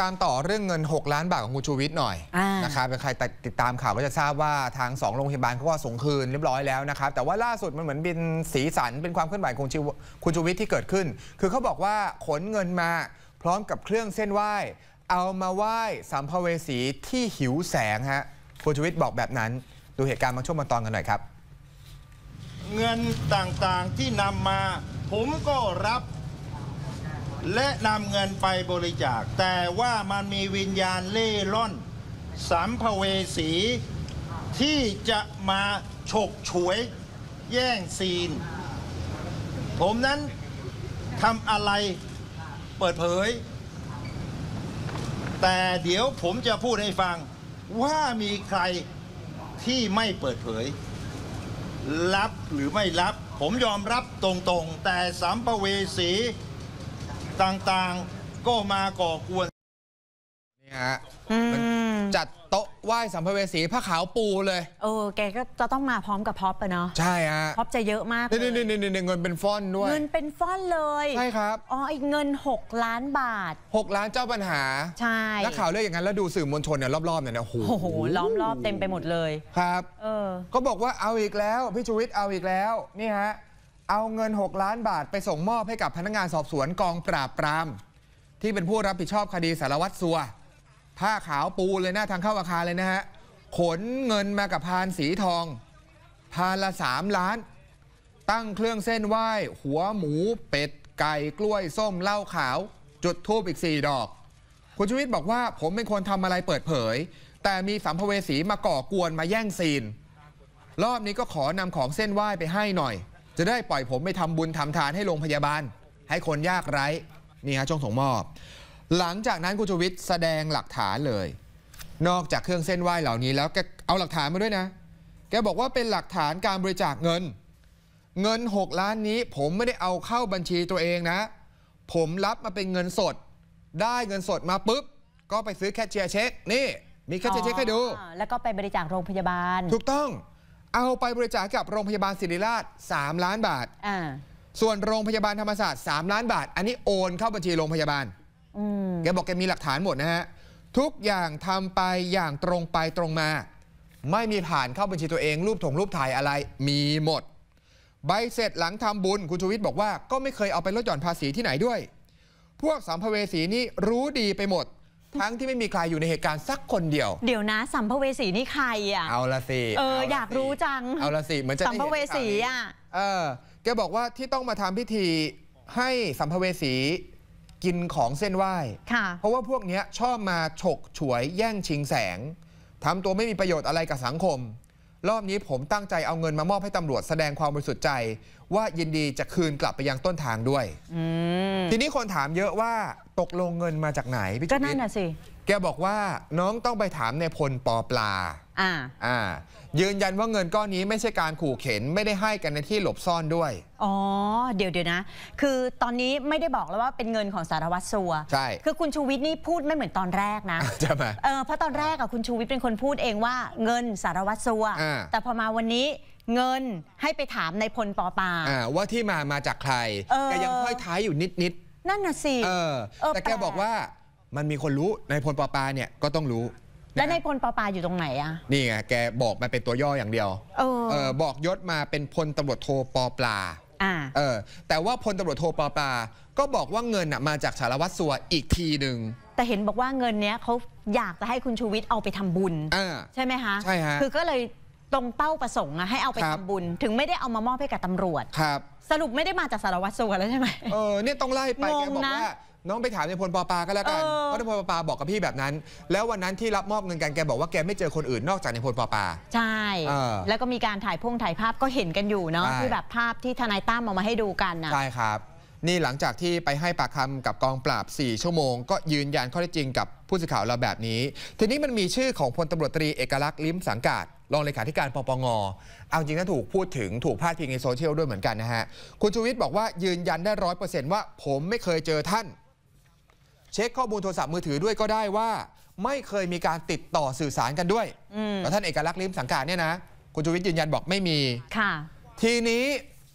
ตามต่อเรื่องเงิน 6 ล้านบาทของคุณชูวิทย์หน่อยอนะครับเป็นใครติดตามข่าวก็จะทราบว่าทาง2โรงพยาบาลเขาก็ส่งคืนเรียบร้อยแล้วนะครับ แต่ว่าล่าสุดมันเหมือนเป็นสีสันเป็นความเคลื่อนไหวของคุณชูวิทย์ที่เกิดขึ้น คือเขาบอกว่าขนเงินมาพร้อมกับเครื่องเส้นไหว้เอามาไหว้สัมภเวสีที่หิวแสงฮะคุณชูวิทย์บอกแบบนั้นดูเหตุการณ์บางช่วงบางตอนกันหน่อยครับ เงินต่างๆที่นำมาผมก็รับและนำเงินไปบริจาค แต่ว่ามันมีวิญญาณเล่ร่อนสัมภเวสี ที่จะมาฉกฉวย แย่งซีน ผมนั้นทำอะไรเปิดเผย แต่เดี๋ยวผมจะพูดให้ฟังว่ามีใครที่ไม่เปิดเผย รับหรือไม่รับ ผมยอมรับตรงๆ แต่สัมภเวสีต่างๆก็มาก่อกวนนี่ฮะจัดโต๊ะไหว้สัมภเวสีผ้าขาวปูเลยเออแกก็จะต้องมาพร้อมกับพ็อปอะเนาะใช่ฮะพ็อปจะเยอะมากนี่นี่นี่นี่เงินเป็นฟ้อนด้วย เงินเป็นฟ้อนเลย ใช่ครับ อ๋ออีกเงิน 6 ล้านบาท 6 ล้านเจ้าปัญหาใช่นักข่าวเรื่ออย่างนั้น แล้วดูสื่อมวลชนเนี่ยรอบๆเนี่ยโอ้โหล้อมรอบเต็มไปหมดเลยครับเออก็บอกว่าเอาอีกแล้วพี่ชูวิทย์เอาอีกแล้วนี่ฮะเอาเงิน 6 ล้านบาทไปส่งมอบให้กับพนักงานสอบสวนกองปราบปราม ที่เป็นผู้รับผิดชอบคดีสารวัตรสัว ผ้าขาวปูเลยหน้าทางเข้าอาคารเลยนะฮะ ขนเงินมากับพานสีทอง พานละ 3 ล้าน ตั้งเครื่องเส้นไหว้ หัวหมูเป็ดไก่กล้วยส้มเหล้าขาว จุดทูบอีก 4 ดอก คุณชูวิทย์บอกว่าผมเป็นคนทำอะไรเปิดเผย แต่มีสัมภเวสีมาก่อกวนมาแย่งซีน รอบนี้ก็ขอนำของเส้นไหว้ไปให้หน่อยจะได้ปล่อยผม ไปทำบุญทำทานให้โรงพยาบาล ให้คนยากไร้ นี่ฮะช่องส่งมอบ หลังจากนั้นคุณชูวิทย์แสดงหลักฐานเลย นอกจากเครื่องเส้นไหว้เหล่านี้แล้วแกเอาหลักฐานมาด้วยนะ แกบอกว่าเป็นหลักฐานการบริจาคเงิน เงิน 6 ล้านนี้ผมไม่ได้เอาเข้าบัญชีตัวเองนะ ผมรับมาเป็นเงินสด ได้เงินสดมาปุ๊บ ก็ไปซื้อแคชเชียร์เช็ค นี่ มีแคชเชียร์เช็คให้ดูแล้วก็ไปบริจาคโรงพยาบาลถูกต้องเอาไปบริจาคกับโรงพยาบาลศิริราช3ล้านบาท ส่วนโรงพยาบาลธรรมศาสตร์3ล้านบาท อันนี้โอนเข้าบัญชีโรงพยาบาลแกบอกแกมีหลักฐานหมดนะฮะ ทุกอย่างทำไปอย่างตรงไปตรงมา ไม่มีผ่านเข้าบัญชีตัวเอง รูปถงรูปถ่ายอะไร มีหมด ใบเสร็จหลังทำบุญคุณชูวิทย์บอกว่าก็ไม่เคยเอาไปลดหย่อนภาษีที่ไหนด้วย พวกสัมภเวสีนี่รู้ดีไปหมดทั้งที่ไม่มีใครอยู่ในเหตุการณ์ สักคนเดียว เดี๋ยวนะสัมภเวสีนี่ใครอ่ะ เอาละสิ เออ อยากรู้จัง เอาละสิ เหมือนจะสัมภเวสีอ่ะ เออ แกบอกว่าที่ต้องมาทำพิธีให้สัมภเวสี กินของเส้นไหว้ เพราะว่าพวกนี้ชอบมาฉกฉวยแย่งชิงแสงทำตัวไม่มีประโยชน์อะไรกับสังคมรอบนี้ผมตั้งใจเอาเงินมามอบให้ตำรวจแสดงความบริสุทธิ์ใจ ว่ายินดีจะคืนกลับไปยังต้นทางด้วยทีนี้คนถามเยอะว่าตกลงเงินมาจากไหนพี่จุ๊ก็นั่นน่ะสิ แกบอกว่าน้องต้องไปถามในพลปอปลา่าอ่ายืนยันว่าเงินก้อนนี้ไม่ใช่การขู่เข็น ไม่ได้ให้กันในที่หลบซ่อนด้วย อ๋อ เดี๋ยวเดี๋ยวนะ คือตอนนี้ไม่ได้บอกแล้วว่าเป็นเงินของสารวัตรสัวใช่คือคุณชูวิทย์นี่พูดไม่เหมือนตอนแรกนะใช่ไหมเออเพราะตอนแรกอ่ะ คุณชูวิทย์เป็นคนพูดเองว่าเงินสารวัตรสัว แต่พอมาวันนี้เงินให้ไปถามในพลปอปาว่าที่มามาจากใครแกยังค่อยท้ายอยู่นิดนิดนั่นน่ะสิแต่แกบอกว่ามันมีคนรู้ในพลปอปาเนี่ยก็ต้องรู้แล้วในพลปปาอยู่ตรงไหนอ่ะ นี่ไงแกบอกมาเป็นตัวย่ออย่างเดียว เออ เออบอกยศมาเป็นพลตำรวจโทปอปลา อ่า เออ แต่ว่าพลตำรวจโทปอปลาก็บอกว่าเงิน่ะมาจากสารวัตรสัวอีกทีหนึ่งแต่เห็นบอกว่าเงินเนี้ยเขาอยากจะให้คุณชูวิทย์เอาไปทำบุญอใช่ไหมคะใช่ฮะคือก็เลยตรงเป้าประสงค์อะให้เอาไปทำบุญ ถึงไม่ได้เอามามอบให้กับตำรวจ ครับ สรุปไม่ได้มาจากสารวัตรสัวแล้วใช่ไหมเออ เนี่ยต้องไล่ไปแกบอกว่าน้องไปถามในพลปอปาก็แล้วกันเพราะในพลปอปาบอกกับพี่แบบนั้น แล้ววันนั้นที่รับมอบเงินกันแกบอกว่าแกไม่เจอคนอื่นนอกจากในพลปอปาใช่ แล้วก็มีการถ่ายพงถ่ายภาพก็เห็นกันอยู่เนาะที่แบบภาพที่ทนายตั้มเอามาให้ดูกันนะใช่ครับ นี่หลังจากที่ไปให้ปากคำกับกองปราบ4ชั่วโมงก็ยืนยันข้อเท็จจริงกับผู้สื่อข่าวเราแบบนี้ ทีนี้มันมีชื่อของพลตำรวจตรีเอกลักษณ์ลิ้มสังกาดรองเลขาธิการปปง เอาจริงนะถูกพูดถึงถูกพาดพิงในโซเชียลด้วยเหมือนกันนะฮะ คุณชูวิทย์บอกว่ายืนยันได้ร้อยเปอร์เซ็นต์ว่า ผมไม่เคยเจอท่านเช็คข้อมูลโทรศัพท์มือถือด้วยก็ได้ว่า ไม่เคยมีการติดต่อสื่อสารกันด้วยแล้วท่านเอกลักษณ์ลิมสังกาเนี่ยนะ คุณชูวิทย์ยืนยันบอกไม่มีค่ะ ทีนี้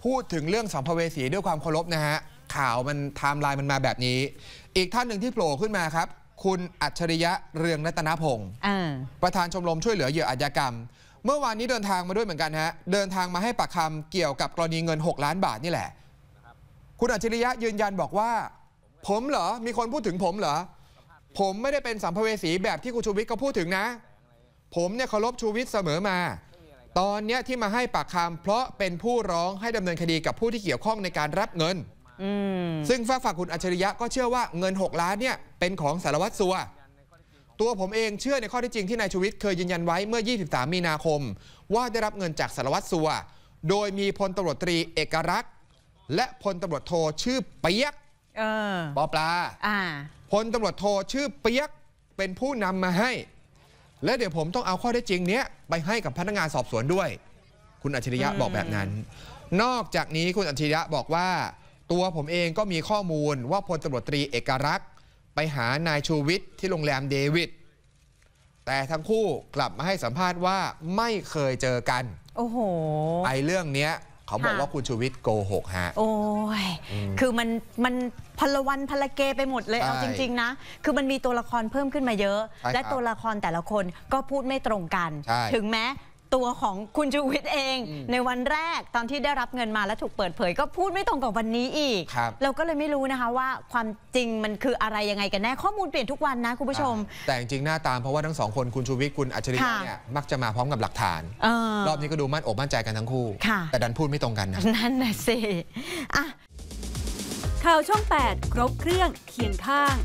พูดถึงเรื่องสัมภเวสีด้วยความเคารพนะฮะ ข่าวมันไทม์ไลน์มันมาแบบนี้ อีกท่านหนึ่งที่โผล่ขึ้นมาครับ คุณอัจฉริยะเรืองรัตนพงศ์ประธานชมรมช่วยเหลือเหยื่ออาชญากรรม เมื่อวานนี้เดินทางมาด้วยเหมือนกันฮะเดินทางมาให้ปากคำเกี่ยวกับกรณีเงิน 6 ล้านบาทนี่แหละคุณอัจฉริยะยืนยันบอกว่าผมเหรอ มีคนพูดถึงผมเหรอ ผมไม่ได้เป็นสัมภเวสีแบบที่คุณชูวิทย์เขาพูดถึงนะ ผมเนี่ยเคารพชูวิทย์เสมอมา ตอนเนี้ยที่มาให้ปากคำเพราะเป็นผู้ร้องให้ดำเนินคดีกับผู้ที่เกี่ยวข้องในการรับเงิน ซึ่งฝ้ากฝากคุณอัจฉริยะก็เชื่อว่าเงิน 6 ล้านเนี่ยเป็นของสารวัตรสัว ตัวผมเองเชื่อในข้อที่จริงที่นายชูวิทย์เคยยืนยันไว้เมื่อ 23 มีนาคม ว่าได้รับเงินจากสารวัตรสัว โดยมีพลตำรวจตรีเอกรักษ์และพลตำรวจโทชื่อเปียกออปอปลาพลตำรวจโทชื่อเปียกเป็นผู้นำมาให้ และเดี๋ยวผมต้องเอาข้อได้จริงเนี้ยไปให้กับพนักงานสอบสวนด้วย คุณอัจฉริยะบอกแบบนั้น นอกจากนี้คุณอัจฉริยะบอกว่า ตัวผมเองก็มีข้อมูลว่าพลตำรวจตรีเอกรักษ์ ไปหานายชูวิทย์ที่โรงแรมเดวิดแต่ทั้งคู่กลับมาให้สัมภาษณ์ว่าไม่เคยเจอกันโอ้โหไอเรื่องเนี้ยเขาบอกว่าคุณชูวิทย์โกหกฮะ โอ้ย คือมันมันพลวันพลเกไปหมดเลย เอาจริง ๆนะ คือมันมีตัวละครเพิ่มขึ้นมาเยอะ และตัวละครแต่ละคนก็พูดไม่ตรงกัน ถึงแม้ตัวของคุณชูวิทย์เอง ในวันแรก ตอนที่ได้รับเงินมา และถูกเปิดเผย ก็พูดไม่ตรงกับวันนี้อีก เราก็เลยไม่รู้นะคะว่าความจริงมันคืออะไรยังไงกันแน่ข้อมูลเปลี่ยนทุกวันนะ คุณผู้ชม แต่จริงหน้าตามเพราะว่าทั้งสองคนคุณชูวิทย์คุณอัจฉริยะเนี่ยมักจะมาพร้อมกับหลักฐาน รอบนี้ก็ดูมั่นอกมั่นใจกันทั้งคู่แต่ดันพูดไม่ตรงกันนะนั่นน่ะสิข่าวช่อง8 ครบเครื่องเคียงข้าง